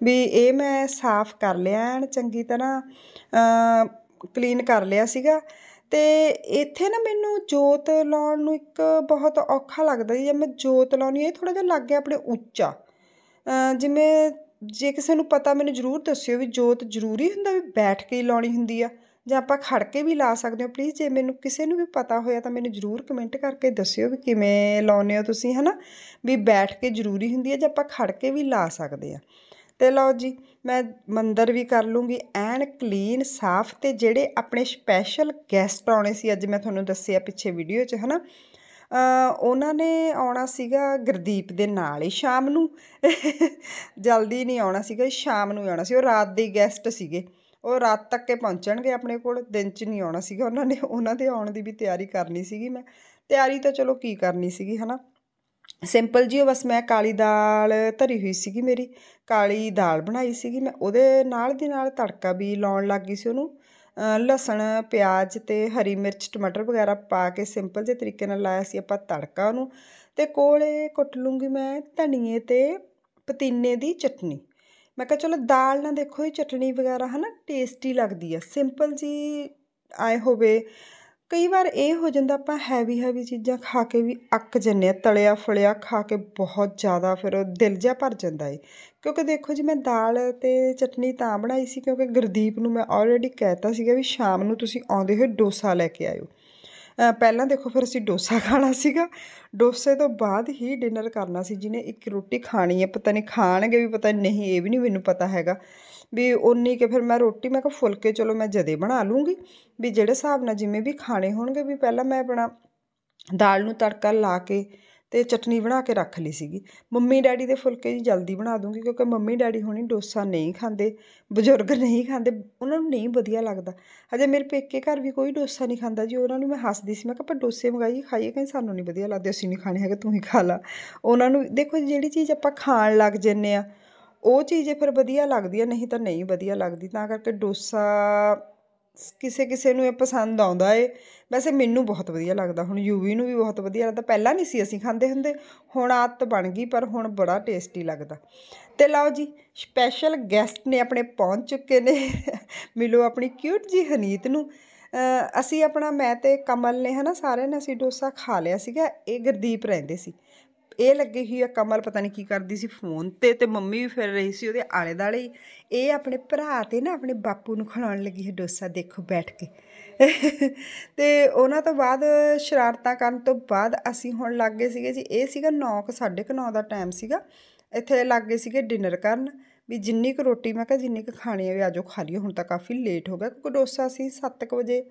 ਵੀ ਇਹ ਮੈਂ ਸਾਫ਼ ਕਰ ਲਿਆ ਐਨ ਚੰਗੀ ਤਰ੍ਹਾਂ ਕਲੀਨ ਕਰ ਲਿਆ ਸੀਗਾ ਤੇ ਇੱਥੇ ਨਾ ਮੈਨੂੰ ਜੋਤ ਲਾਉਣ ਨੂੰ ਇੱਕ ਬਹੁਤ ਔਖਾ ਲੱਗਦਾ ਜੇ ਮੈਂ ਜੋਤ ਲਾਉਣੀ ਇਹ ਥੋੜਾ ਜਿਹਾ ਲਾਗੇ ਆਪਣੇ ਉੱਚਾ ਜਿਵੇਂ ਜੇ ਕਿਸੇ ਨੂੰ ਪਤਾ ਮੈਨੂੰ ਜ਼ਰੂਰ ਦੱਸਿਓ ਵੀ ਜੋਤ ਜ਼ਰੂਰੀ ਹੁੰਦਾ ਵੀ ਬੈਠ ਕੇ ਹੀ ਲਾਉਣੀ ਹੁੰਦੀ ਆ ਜਾਂ ਆਪਾਂ ਖੜ ਕੇ ਵੀ ਲਾ ਸਕਦੇ ਹਾਂ ਪਲੀਜ਼ ਜੇ ਮੈਨੂੰ ਕਿਸੇ ਨੂੰ ਵੀ ਪਤਾ ਹੋਇਆ ਤਾਂ ਮੈਨੂੰ ਜ਼ਰੂਰ ਕਮੈਂਟ ਕਰਕੇ ਦੱਸਿਓ ਵੀ ਕਿਵੇਂ ਲਾਉਨੇ ਹੋ ਤੁਸੀਂ ਹਨਾ ਵੀ ਬੈਠ ਕੇ ਜ਼ਰੂਰੀ ਹੁੰਦੀ ਹੈ ਜਾਂ ਆਪਾਂ ਖੜ ਕੇ ਵੀ ਲਾ ਸਕਦੇ ਆ ਤੇ ਲਓ ਜੀ ਮੈਂ ਮੰਦਰ ਵੀ ਕਰ ਲੂੰਗੀ ਐਨ ਕਲੀਨ ਸਾਫ਼ ਤੇ ਜਿਹੜੇ ਆਪਣੇ ਸਪੈਸ਼ਲ ਗੈਸਟ ਆਉਣੇ ਸੀ ਅੱਜ ਮੈਂ ਤੁਹਾਨੂੰ ਦੱਸਿਆ ਪਿੱਛੇ ਵੀਡੀਓ 'ਚ ਹਨਾ ਅ ਉਹਨਾਂ ਨੇ ਆਉਣਾ ਸੀਗਾ ਗੁਰਦੀਪ ਦੇ ਨਾਲ ਹੀ ਸ਼ਾਮ ਨੂੰ ਜਲਦੀ ਨਹੀਂ ਆਉਣਾ ਸੀਗਾ ਸ਼ਾਮ ਨੂੰ ਆਉਣਾ ਸੀ ਉਹ ਰਾਤ ਦੇ ਗੈਸਟ ਸੀਗੇ ਉਹ ਰਾਤ ਤੱਕ ਕੇ ਪਹੁੰਚਣਗੇ ਆਪਣੇ ਕੋਲ ਦਿਨ 'ਚ ਨਹੀਂ ਆਉਣਾ ਸੀਗਾ ਉਹਨਾਂ ਨੇ ਉਹਨਾਂ ਦੇ ਆਉਣ ਦੀ ਵੀ ਤਿਆਰੀ ਕਰਨੀ ਸੀਗੀ ਮੈਂ ਤਿਆਰੀ ਤਾਂ ਚਲੋ ਕੀ ਕਰਨੀ ਸੀਗੀ ਹਨਾ ਸਿੰਪਲ ਜਿਹੀ ਬਸ ਮੈਂ ਕਾਲੀ ਦਾਲ ਧਰੀ ਹੋਈ ਸੀਗੀ ਮੇਰੀ ਕਾਲੀ ਦਾਲ ਬਣਾਈ ਸੀਗੀ ਮੈਂ ਉਹਦੇ ਨਾਲ ਦੀ ਨਾਲ ਤੜਕਾ ਵੀ ਲਾਉਣ ਲੱਗ ਗਈ ਸੀ ਉਹਨੂੰ ਲਸਣ ਪਿਆਜ਼ ਤੇ ਹਰੀ ਮਿਰਚ ਟਮਾਟਰ ਵਗੈਰਾ ਪਾ ਕੇ ਸਿੰਪਲ ਜਿਹੇ ਤਰੀਕੇ ਨਾਲ ਲਾਇਆ ਸੀ ਆਪਾਂ ਤੜਕਾ ਉਹਨੂੰ ਤੇ ਕੋਲੇ ਕੁੱਟ ਲੂੰਗੀ ਮੈਂ ਧਨੀਏ ਤੇ ਪਤੀਨੇ ਦੀ ਚਟਨੀ ਮੈਂ ਕਿਹਾ ਚਲੋ ਦਾਲ ਨਾਲ ਦੇਖੋ ਇਹ ਚਟਨੀ ਵਗੈਰਾ ਹਨਾ ਟੇਸਟੀ ਲੱਗਦੀ ਆ ਸਿੰਪਲ ਜੀ ਆਏ ਹੋਵੇ ਕਈ ਵਾਰ ਇਹ ਹੋ ਜਾਂਦਾ ਆਪਾਂ ਹੈਵੀ ਹੈਵੀ ਚੀਜ਼ਾਂ ਖਾ ਕੇ ਵੀ ਅੱਕ ਜਾਂਦੇ ਤਲਿਆ ਫਲਿਆ ਖਾ ਕੇ ਬਹੁਤ ਜ਼ਿਆਦਾ ਫਿਰ ਦਿਲ ਜਿਹਾ ਭਰ ਜਾਂਦਾ ਏ ਕਿਉਂਕਿ ਦੇਖੋ ਜੀ ਮੈਂ ਦਾਲ ਤੇ ਚਟਨੀ ਤਾਂ ਬਣਾਈ ਸੀ ਕਿਉਂਕਿ ਗੁਰਦੀਪ ਨੂੰ ਮੈਂ ਆਲਰੇਡੀ ਕਹਿਤਾ ਸੀਗਾ ਵੀ ਸ਼ਾਮ ਨੂੰ ਤੁਸੀਂ ਆਉਂਦੇ ਹੋਏ ਡੋਸਾ ਲੈ ਕੇ ਆਇਓ ਪਹਿਲਾਂ ਦੇਖੋ ਫਿਰ ਅਸੀਂ ਡੋਸਾ [LAUGHS] ਖਾਣਾ ਸੀਗਾ ਡੋਸੇ ਤੋਂ ਬਾਅਦ ਹੀ ਡਿਨਰ ਕਰਨਾ ਸੀ ਜਿਹਨੇ ਇੱਕ ਰੋਟੀ ਖਾਣੀ ਹੈ ਪਤਾ ਨਹੀਂ ਖਾਣਗੇ ਵੀ ਪਤਾ ਨਹੀਂ ਇਹ ਵੀ ਨਹੀਂ ਮੈਨੂੰ ਪਤਾ ਹੈਗਾ ਵੀ ਉਨੀ ਕਿ ਫਿਰ ਮੈਂ ਰੋਟੀ ਮੈਂ ਕਿਹਾ ਫੁਲਕੇ ਚਲੋ ਮੈਂ ਜਦੇ ਬਣਾ ਲੂੰਗੀ ਵੀ ਜਿਹੜੇ ਹਿਸਾਬ ਨਾਲ ਜਿਵੇਂ ਵੀ ਖਾਣੇ ਹੋਣਗੇ ਵੀ ਪਹਿਲਾਂ ਮੈਂ ਆਪਣਾ ਦਾਲ ਨੂੰ ਤੜਕਾ ਲਾ ਕੇ ਤੇ ਚਟਨੀ ਬਣਾ ਕੇ ਰੱਖ ਲਈ ਸੀਗੀ ਮੰਮੀ ਡੈਡੀ ਦੇ ਫੁਲਕੇ ਜੀ ਜਲਦੀ ਬਣਾ ਦੂੰਗੀ ਕਿਉਂਕਿ ਮੰਮੀ ਡੈਡੀ ਹੁਣੀ ਡੋਸਾ ਨਹੀਂ ਖਾਂਦੇ ਬਜ਼ੁਰਗ ਨਹੀਂ ਖਾਂਦੇ ਉਹਨਾਂ ਨੂੰ ਨਹੀਂ ਵਧੀਆ ਲੱਗਦਾ ਅਜੇ ਮੇਰੇ ਪੇਕੇ ਘਰ ਵੀ ਕੋਈ ਡੋਸਾ ਨਹੀਂ ਖਾਂਦਾ ਜੀ ਉਹਨਾਂ ਨੂੰ ਮੈਂ ਹੱਸਦੀ ਸੀ ਮੈਂ ਕਿਹਾ ਪਰ ਡੋਸੇ ਮੰਗਾਈ ਖਾਈਏ ਕਹਿੰਦੇ ਸਾਨੂੰ ਨਹੀਂ ਵਧੀਆ ਲੱਗਦੇ ਅਸੀਂ ਨਹੀਂ ਖਾਣੇ ਹੈਗੇ ਤੂੰ ਹੀ ਖਾ ਲਾ ਉਹਨਾਂ ਨੂੰ ਦੇਖੋ ਜਿਹੜੀ ਚੀਜ਼ ਆਪਾਂ ਖਾਣ ਲੱਗ ਜੰਨੇ ਆ ਉਹ ਚੀਜ਼ ਫਿਰ ਵਧੀਆ ਲੱਗਦੀ ਹੈ ਨਹੀਂ ਤਾਂ ਨਹੀਂ ਵਧੀਆ ਲੱਗਦੀ ਤਾਂ ਕਰਕੇ ਡੋਸਾ ਕਿਸੇ ਕਿਸੇ ਨੂੰ ਇਹ ਪਸੰਦ ਆਉਂਦਾ ਏ ਵੈਸੇ ਮੈਨੂੰ ਬਹੁਤ ਵਧੀਆ ਲੱਗਦਾ ਹੁਣ ਯੂਵੀ ਨੂੰ ਵੀ ਬਹੁਤ ਵਧੀਆ ਲੱਗਦਾ ਪਹਿਲਾਂ ਨਹੀਂ ਸੀ ਅਸੀਂ ਖਾਂਦੇ ਹੁੰਦੇ ਹੁਣ ਆਤ ਬਣ ਗਈ ਪਰ ਹੁਣ ਬੜਾ ਟੇਸਟੀ ਲੱਗਦਾ ਤੇ ਲਓ ਜੀ ਸਪੈਸ਼ਲ ਗੈਸਟ ਨੇ ਆਪਣੇ ਪਹੁੰਚ ਚੁੱਕੇ ਨੇ ਮਿਲੋ ਆਪਣੀ ਕਿਊਟ ਜੀ ਹਨੀਤ ਨੂੰ ਅਸੀਂ ਆਪਣਾ ਮੈਂ ਤੇ ਕਮਲ ਨੇ ਹਨਾ ਸਾਰਿਆਂ ਨੇ ਅਸੀਂ ਡੋਸਾ ਖਾ ਲਿਆ ਸੀਗਾ ਇਹ ਗੁਰਦੀਪ ਰਹਿੰਦੇ ਸੀ ਇਹ ਲੱਗੀ ਹੀ ਆ ਕਮਲ ਪਤਾ ਨਹੀਂ ਕੀ ਕਰਦੀ ਸੀ ਫੋਨ ਤੇ ਤੇ ਮੰਮੀ ਵੀ ਫਿਰ ਰਹੀ ਸੀ ਉਹਦੇ ਆਲੇ ਦਾਲੇ ਇਹ ਆਪਣੇ ਭਰਾ ਤੇ ਨਾ ਆਪਣੇ ਬਾਪੂ ਨੂੰ ਖਿਲਾਉਣ ਲੱਗੀ ਹੈ ਡੋਸਾ ਦੇਖੋ ਬੈਠ ਕੇ ਤੇ ਉਹਨਾਂ ਤੋਂ ਬਾਅਦ ਸ਼ਰਾਰਤਾਂ ਕਰਨ ਤੋਂ ਬਾਅਦ ਅਸੀਂ ਹੁਣ ਲੱਗ ਗਏ ਸੀਗੇ ਜੀ ਇਹ ਸੀਗਾ 9:30 ਦਾ ਟਾਈਮ ਸੀਗਾ ਇੱਥੇ ਲੱਗ ਗਏ ਸੀਗੇ ਡਿਨਰ ਕਰਨ ਵੀ ਜਿੰਨੀ ਕੁ ਰੋਟੀ ਮੈਂ ਕਿਹਾ ਜਿੰਨੀ ਕੁ ਖਾਣੀ ਹੈ ਵੀ ਆਜੋ ਖਾ ਲਈਏ ਹੁਣ ਤਾਂ ਕਾਫੀ ਲੇਟ ਹੋ ਗਿਆ ਕਿਉਂਕਿ ਡੋਸਾ ਸੀ 7:00 ਵਜੇ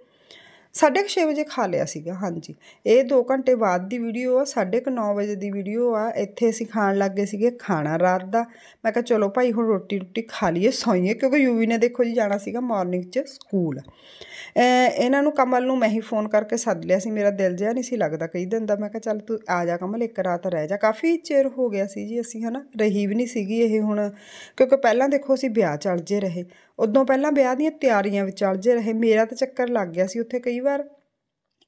6:30 ਵਜੇ ਖਾ ਲਿਆ ਸੀਗਾ ਹਾਂਜੀ ਇਹ 2 ਘੰਟੇ ਬਾਅਦ ਦੀ ਵੀਡੀਓ ਆ 9:30 ਵਜੇ ਦੀ ਵੀਡੀਓ ਆ ਇੱਥੇ ਅਸੀਂ ਖਾਣ ਲੱਗ ਗਏ ਸੀਗੇ ਖਾਣਾ ਰਾਤ ਦਾ ਮੈਂ ਕਿਹਾ ਚਲੋ ਭਾਈ ਹੁਣ ਰੋਟੀ ਰੋਟੀ ਖਾ ਲਈਏ ਸੌਈਏ ਕਿਉਂਕਿ ਯੂਵੀ ਨੇ ਦੇਖੋ ਜੀ ਜਾਣਾ ਸੀਗਾ ਮਾਰਨਿੰਗ 'ਚ ਸਕੂਲ ਇਹਨਾਂ ਨੂੰ ਕਮਲ ਨੂੰ ਮੈਂ ਹੀ ਫੋਨ ਕਰਕੇ ਸੱਦ ਲਿਆ ਸੀ ਮੇਰਾ ਦਿਲ ਜਿਆ ਨਹੀਂ ਸੀ ਲੱਗਦਾ ਕਈ ਦਿਨ ਦਾ ਮੈਂ ਕਿਹਾ ਚੱਲ ਤੂੰ ਆ ਜਾ ਕਮਲ ਇੱਕ ਰਾਤ ਰਹਿ ਜਾ ਕਾਫੀ ਚਿਰ ਹੋ ਗਿਆ ਸੀ ਜੀ ਅਸੀਂ ਹਨਾ ਰਹੀ ਵੀ ਨਹੀਂ ਸੀਗੀ ਇਹ ਹੁਣ ਕਿਉਂਕਿ ਪਹਿਲਾਂ ਦੇਖੋ ਅਸੀਂ ਵਿਆਹ ਚੱਲ ਜੇ ਰਹੇ ਉਦੋਂ ਪਹਿਲਾਂ ਵਿਆਹ ਦੀਆਂ ਤਿਆਰੀਆਂ ਵਿੱਚ ਅਲਝੇ ਰਹੇ ਮੇਰਾ ਤਾਂ ਚੱਕਰ ਲੱਗ ਗਿਆ ਸੀ ਉੱਥੇ ਕਈ ਵਾਰ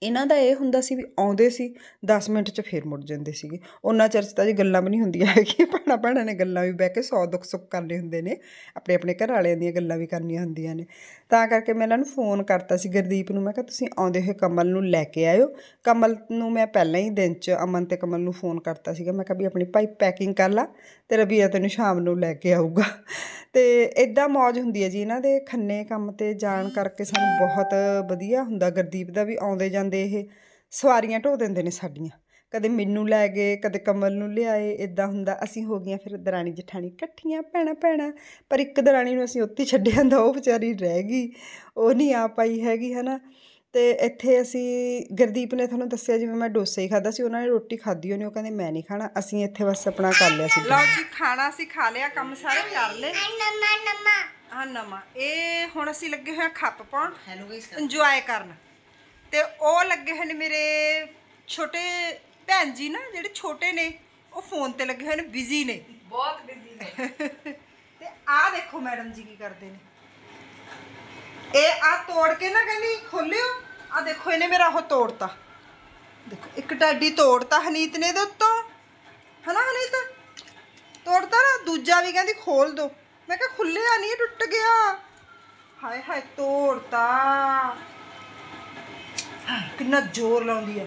ਇਹਨਾਂ ਦਾ ਇਹ ਹੁੰਦਾ ਸੀ ਵੀ ਆਉਂਦੇ ਸੀ 10 ਮਿੰਟ 'ਚ ਫੇਰ ਮੁੜ ਜਾਂਦੇ ਸੀਗੇ ਉਹਨਾਂ ਚਰਚ ਤਾਂ ਜੀ ਗੱਲਾਂ ਵੀ ਨਹੀਂ ਹੁੰਦੀਆਂ ਹੈਗੀਆਂ ਭੈਣਾਂ ਭੈਣਾਂ ਨੇ ਗੱਲਾਂ ਵੀ ਬਹਿ ਕੇ ਸੌ ਦੁੱਖ ਸੁੱਖ ਕਰਨੇ ਹੁੰਦੇ ਨੇ ਆਪਣੇ ਆਪਣੇ ਘਰ ਵਾਲਿਆਂ ਦੀਆਂ ਗੱਲਾਂ ਵੀ ਕਰਨੀਆਂ ਹੁੰਦੀਆਂ ਨੇ ਤਾਂ ਕਰਕੇ ਮੈਂ ਇਹਨਾਂ ਨੂੰ ਫੋਨ ਕਰਤਾ ਸੀ ਗਰਦੀਪ ਨੂੰ ਮੈਂ ਕਿਹਾ ਤੁਸੀਂ ਆਉਂਦੇ ਹੋਏ ਕਮਲ ਨੂੰ ਲੈ ਕੇ ਆਇਓ ਕਮਲ ਨੂੰ ਮੈਂ ਪਹਿਲਾਂ ਹੀ ਦਿਨ 'ਚ ਅਮਨ ਤੇ ਕਮਲ ਨੂੰ ਫੋਨ ਕਰਤਾ ਸੀਗਾ ਮੈਂ ਕਿਹਾ ਵੀ ਆਪਣੀ ਭਾਈ ਪੈਕਿੰਗ ਕਰ ਲਾ ਤੇ ਰਬੀਆ ਤੈਨੂੰ ਸ਼ਾਮ ਨੂੰ ਲੈ ਕੇ ਆਊਗਾ ਤੇ ਇਦਾਂ ਮौज ਹੁੰਦੀ ਹੈ ਜੀ ਇਹਨਾਂ ਦੇ ਖੰਨੇ ਕੰਮ ਤੇ ਜਾਣ ਕਰਕੇ ਸਾਨੂੰ ਬਹੁਤ ਵਧੀਆ ਹੁੰਦਾ ਗਰਦੀਪ ਦਾ ਵੀ ਆਉਂਦੇ ਜਾਂਦੇ ਜਾਂਦੇ ਇਹ ਸਵਾਰੀਆਂ ਢੋ ਦਿੰਦੇ ਨੇ ਸਾਡੀਆਂ ਕਦੇ ਮੈਨੂੰ ਲੈ ਗਏ ਕਦੇ ਕਮਲ ਨੂੰ ਲਿਆਏ ਇਦਾਂ ਹੁੰਦਾ ਅਸੀਂ ਹੋ ਗਈਆਂ ਫਿਰ ਦਰਾਣੀ ਜਠਾਣੀ ਇਕੱਠੀਆਂ ਪੈਣਾ ਪੈਣਾ ਪਰ ਇੱਕ ਦਰਾਣੀ ਨੂੰ ਅਸੀਂ ਉੱਤੇ ਛੱਡਿਆ ਜਾਂਦਾ ਉਹ ਵਿਚਾਰੀ ਰਹਿ ਗਈ ਉਹ ਨਹੀਂ ਆ ਪਾਈ ਹੈਗੀ ਹਨਾ ਤੇ ਇੱਥੇ ਅਸੀਂ ਗਰਦੀਪ ਨੇ ਤੁਹਾਨੂੰ ਦੱਸਿਆ ਜਿਵੇਂ ਮੈਂ ਡੋਸੇ ਹੀ ਖਾਦਾ ਸੀ ਉਹਨਾਂ ਨੇ ਰੋਟੀ ਖਾਦੀ ਉਹਨੇ ਉਹ ਕਹਿੰਦੇ ਮੈਂ ਨਹੀਂ ਖਾਣਾ ਅਸੀਂ ਇੱਥੇ ਬਸ ਆਪਣਾ ਕਰ ਲਿਆ ਸੀ ਲਓ ਜੀ ਖਾਣਾ ਸੀ ਖਾ ਲਿਆ ਕੰਮ ਸਾਰੇ ਕਰ ਲਏ ਨਮਾ ਨਮਾ ਹਾਂ ਨਮਾ ਇਹ ਹੁਣ ਅਸੀਂ ਲੱਗੇ ਹੋਇਆ ਖੱਪ ਪਾਉਣ ਹੈਲੋ ਗਾਇਸ ਇੰਜੋਏ ਕਰਨ ਤੇ ਉਹ ਲੱਗੇ ਹਨ ਮੇਰੇ ਛੋਟੇ ਭੈਣ ਜੀ ਨਾ ਜਿਹੜੇ ਛੋਟੇ ਨੇ ਉਹ ਫੋਨ ਤੇ ਲੱਗੇ ਹਨ ਬਿਜ਼ੀ ਨੇ ਬਹੁਤ ਬਿਜ਼ੀ ਨੇ [LAUGHS] ਤੇ ਆ ਦੇਖੋ ਮੈਡਮ ਜੀ ਕੀ ਕਰਦੇ ਨੇ ਇਹ ਆ ਤੋੜ ਕੇ ਨਾ ਕਹਿੰਦੀ ਖੋਲਿਓ ਆ ਦੇਖੋ ਇਹਨੇ ਮੇਰਾ ਉਹ ਤੋੜਤਾ ਦੇਖੋ ਇੱਕ ਡਾਡੀ ਤੋੜਤਾ ਹਨੀਤ ਨੇ ਦੇ ਉੱਤੋਂ ਹਨਾ ਹਨੀਤ ਤੋੜਤਾ ਨਾ ਦੂਜਾ ਵੀ ਕਹਿੰਦੀ ਖੋਲ ਦੋ ਮੈਂ ਕਿਹਾ ਖੁੱਲਿਆ ਨਹੀਂ ਟੁੱਟ ਗਿਆ ਹਾਏ ਹਾਏ ਤੋੜਤਾ ਕਿੰਨਾ ਜ਼ੋਰ ਲਾਉਂਦੀ ਐ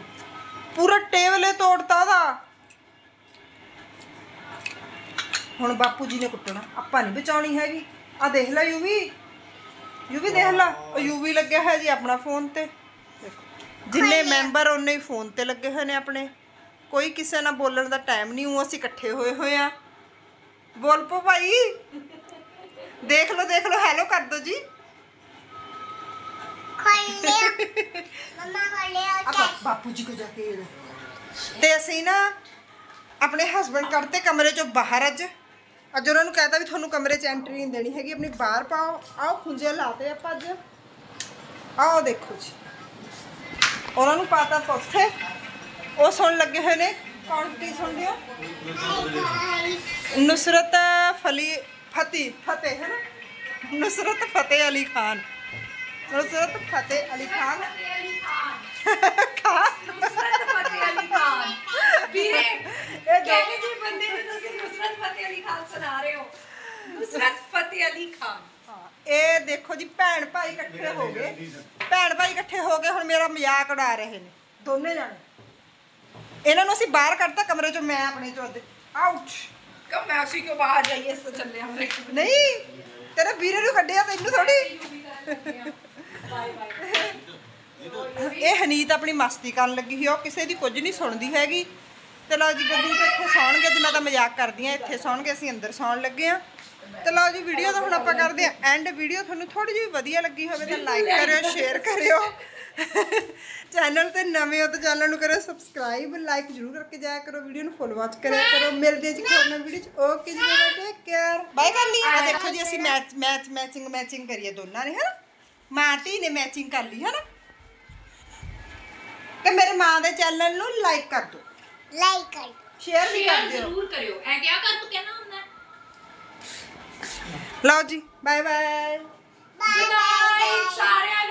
ਪੂਰਾ ਟੇਬਲ ਹੀ ਤੋੜਤਾ ਦਾ ਹੁਣ ਬਾਪੂ ਜੀ ਨੇ ਕੁੱਟਣਾ ਆਪਾਂ ਨਹੀਂ ਬਚਾਉਣੀ ਹੈਗੀ ਆ ਦੇਖ ਲੈ ਯੂ ਵੀ ਯੂ ਵੀ ਦੇਖ ਲੈ ਉਹ ਯੂ ਵੀ ਲੱਗਿਆ ਹੈ ਜੀ ਆਪਣਾ ਫੋਨ ਤੇ ਜਿੰਨੇ ਮੈਂਬਰ ਉਹਨੇ ਹੀ ਫੋਨ ਤੇ ਲੱਗੇ ਹੋਏ ਨੇ ਆਪਣੇ ਕੋਈ ਕਿਸੇ ਨਾਲ ਬੋਲਣ ਦਾ ਟਾਈਮ ਨਹੀਂ ਉਹ ਅਸੀਂ ਇਕੱਠੇ ਹੋਏ ਹੋਏ ਆ ਬੋਲ ਪੋ ਭਾਈ ਦੇਖ ਲਓ ਦੇਖ ਲਓ ਹੈਲੋ ਕਰ ਦੋ ਜੀ ਤੇ ਅਸੀਂ ਨਾ ਆਪਣੇ ਹਸਬੰਡ ਕਰਤੇ ਕਮਰੇ ਚੋਂ ਬਾਹਰ ਅੱਜ ਅੱਜ ਉਹਨਾਂ ਨੂੰ ਕਹਿਤਾ ਵੀ ਤੁਹਾਨੂੰ ਕਮਰੇ 'ਚ ਐਂਟਰੀ ਨਹੀਂ ਦੇਣੀ ਹੈਗੀ ਆਪਣੀ ਬਾਹਰ ਪਾਓ ਆਓ ਖੁੰਝੇ ਲਾਤੇ ਆਪਾਂ ਅੱਜ ਆਓ ਦੇਖੋ ਜੀ ਉਹਨਾਂ ਨੂੰ ਪਾਤਾ ਪੁੱਥੇ ਉਹ ਸੁਣ ਲੱਗੇ ਹੋਏ ਨੇ ਕੌਣ ਕੀ ਸੁਣਦੇ ਹੋ ਨੁਸਰਤ ਫਲੀ ਫਤੀ ਫਤੇ ਹੈ ਨਾ ਨੁਸਰਤ ਫਤੇ ਅਲੀ ਖਾਨ ਫਤਿਹ ਅਲੀ ਖਾਨ खान नुसरत ਫਤਿਹ ਅਲੀ ਖਾਨ ਵੀਰੇ ਕਹਿੰਦੇ ਜੀ ਬੰਦੇ ਨੂੰ ਤੁਸੀਂ नुसरत ਫਤਿਹ ਅਲੀ ਖਾਨ ਸੁਣਾ ਰਹੇ ਹੋ नुसरत ਫਤਿਹ ਅਲੀ ਖਾਨ ਹਾਂ ਇਹ ਦੇਖੋ ਜੀ ਭੈਣ ਭਾਈ ਇਕੱਠੇ ਹੋ ਗਏ ਭੈਣ ਭਾਈ ਇਕੱਠੇ ਹੋ ਗਏ ਹੁਣ ਮੇਰਾ ਮਜ਼ਾਕ ਉਡਾ ਰਹੇ ਨੇ ਦੋਨੇ ਜਾਣੇ ਇਹਨਾਂ ਨੂੰ ਅਸੀਂ ਬਾਹਰ ਕੱਢਤਾ ਕਮਰੇ ਚੋਂ ਮੈਂ ਆਪਣੇ ਚੋਂ ਆਊਟ ਕਮ ਮੈਂ ਅਸੀਂ ਕਿਉਂ ਬਾਹਰ ਜਾਈਏ ਇਸ ਤੋਂ ਚੱਲੇ ਹਮਰੇ ਨਹੀਂ ਤੇਰੇ ਵੀਰੇ ਨੂੰ ਕੱਢਿਆ ਤੈਨੂੰ ਥੋੜੀ ਇਹ ਹਨੀਤ ਆਪਣੀ ਮਸਤੀ ਕਰਨ ਲੱਗੀ ਸੀ ਉਹ ਕਿਸੇ ਦੀ ਕੁਝ ਨਹੀਂ ਸੁਣਦੀ ਹੈਗੀ ਤੇ ਲਓ ਜੀ ਗੱਡੀ ਤੇ ਇੱਥੇ ਸੌਣਗੇ ਤੇ ਮੈਂ ਤਾਂ ਮਜ਼ਾਕ ਕਰਦੀ ਆ ਇੱਥੇ ਸੌਣਗੇ ਅਸੀਂ ਅੰਦਰ ਸੌਣ ਲੱਗੇ ਆ ਤੇ ਲਓ ਜੀ ਵੀਡੀਓ ਦਾ ਹੁਣ ਆਪਾਂ ਕਰਦੇ ਆ ਐਂਡ ਵੀਡੀਓ ਤੁਹਾਨੂੰ ਥੋੜੀ ਜਿਹੀ ਵਧੀਆ ਲੱਗੀ ਹੋਵੇ ਤਾਂ ਲਾਈਕ ਕਰਿਓ ਸ਼ੇਅਰ ਕਰਿਓ ਚੈਨਲ ਤੇ ਨਵੇਂ ਹੋ ਤਾਂ ਚੈਨਲ ਨੂੰ ਕਰੋ ਸਬਸਕ੍ਰਾਈਬ ਲਾਈਕ ਜ਼ਰੂਰ ਕਰਕੇ ਜਾਇਆ ਕਰੋ ਵੀਡੀਓ ਨੂੰ ਫੁੱਲ ਵਾਚ ਕਰਿਆ ਕਰੋ ਮਿਲਦੇ ਜੀ ਨਵੀਂ ਵੀਡੀਓ ਚ ਓਕੇ ਜੀ ਬਾਏ ਟੇਕ ਕੇਅਰ ਬਾਏ ਕਰਨੀ ਆ ਦੇਖੋ ਜੀ ਅਸੀਂ ਮੈਚ ਮੈਚ ਮੈਚਿੰਗ ਮੈਚਿੰਗ ਕਰੀਏ ਦੋਨਾਂ ਨੇ ਹਾਂ ਮਾਂ ਧੀ ਨੇ ਮੈਚਿੰਗ ਕਰ ਲਈ ਹਨਾ ਤੇ ਮੇਰੇ ਮਾਂ ਦੇ ਚੈਨਲ ਨੂੰ ਲਾਈਕ ਕਰ ਦਿਓ ਲਾਈਕ ਕਰ ਸ਼ੇਅਰ ਵੀ ਕਰ ਦਿਓ ਜ਼ਰੂਰ ਕਰਿਓ ਐ ਕਿਆ ਕਰ ਤੂੰ ਕਹਿਣਾ ਹੁੰਦਾ ਲਓ ਜੀ ਬਾਏ ਬਾਏ ਬਾਏ ਬਾਏ ਸਾਰਿਆਂ